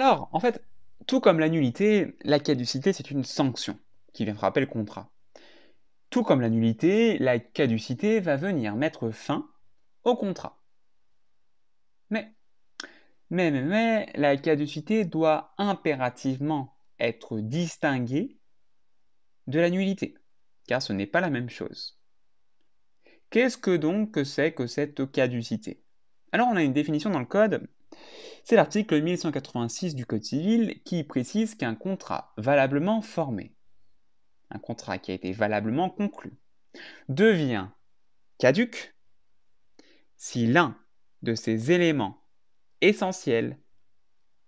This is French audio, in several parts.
Alors, en fait, tout comme la nullité, la caducité, c'est une sanction qui vient frapper le contrat. Tout comme la nullité, la caducité va venir mettre fin au contrat. Mais, mais, mais, mais, la caducité doit impérativement être distinguée de la nullité, car ce n'est pas la même chose. Qu'est-ce que donc c'est que cette caducité Alors on a une définition dans le code c'est l'article 1186 du Code civil qui précise qu'un contrat valablement formé, un contrat qui a été valablement conclu, devient caduque si l'un de ses éléments essentiels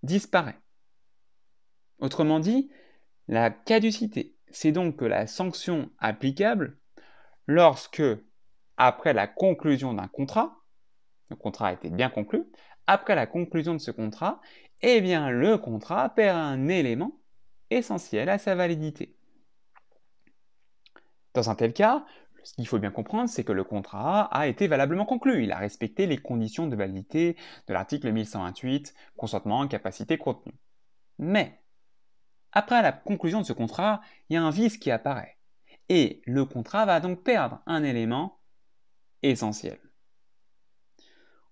disparaît. Autrement dit, la caducité, c'est donc la sanction applicable lorsque, après la conclusion d'un contrat, le contrat a été bien conclu, après la conclusion de ce contrat, eh bien le contrat perd un élément essentiel à sa validité. Dans un tel cas, ce qu'il faut bien comprendre, c'est que le contrat a été valablement conclu. Il a respecté les conditions de validité de l'article 1128, consentement, capacité, contenu. Mais, après la conclusion de ce contrat, il y a un vice qui apparaît. Et le contrat va donc perdre un élément essentiel.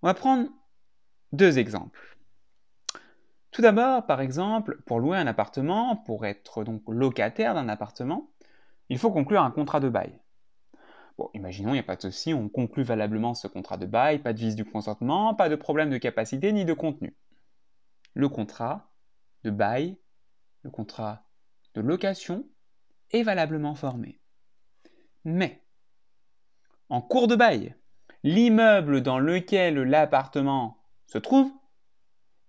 On va prendre deux exemples. Tout d'abord, par exemple, pour louer un appartement, pour être donc locataire d'un appartement, il faut conclure un contrat de bail. Bon, imaginons, il n'y a pas de souci, on conclut valablement ce contrat de bail, pas de vis du consentement, pas de problème de capacité ni de contenu. Le contrat de bail, le contrat de location est valablement formé. Mais, en cours de bail, l'immeuble dans lequel l'appartement se trouve,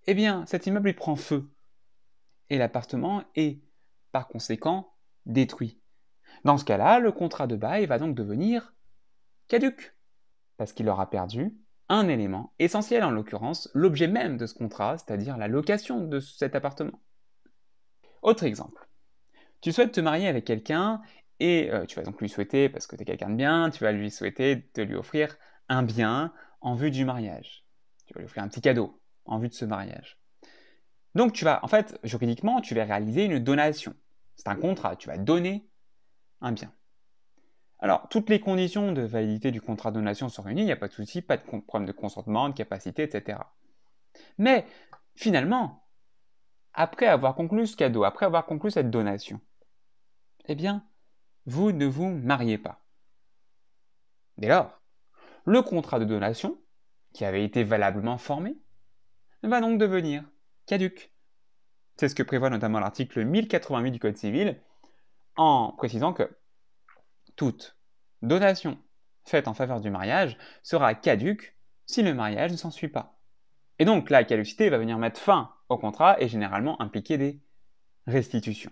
eh bien, cet immeuble prend feu. Et l'appartement est, par conséquent, détruit. Dans ce cas-là, le contrat de bail va donc devenir caduque, parce qu'il aura perdu un élément essentiel, en l'occurrence l'objet même de ce contrat, c'est-à-dire la location de cet appartement. Autre exemple. Tu souhaites te marier avec quelqu'un et euh, tu vas donc lui souhaiter, parce que tu es quelqu'un de bien, tu vas lui souhaiter de lui offrir un bien en vue du mariage. Tu vas lui offrir un petit cadeau en vue de ce mariage. Donc tu vas, en fait, juridiquement, tu vas réaliser une donation. C'est un contrat, tu vas donner un bien. Alors, toutes les conditions de validité du contrat de donation sont réunies, il n'y a pas de souci, pas de problème de consentement, de capacité, etc. Mais finalement, après avoir conclu ce cadeau, après avoir conclu cette donation, eh bien, vous ne vous mariez pas. Dès lors, le contrat de donation qui avait été valablement formé, va donc devenir caduque. C'est ce que prévoit notamment l'article 1088 du Code civil, en précisant que toute donation faite en faveur du mariage sera caduque si le mariage ne s'ensuit pas. Et donc la caducité va venir mettre fin au contrat et généralement impliquer des restitutions.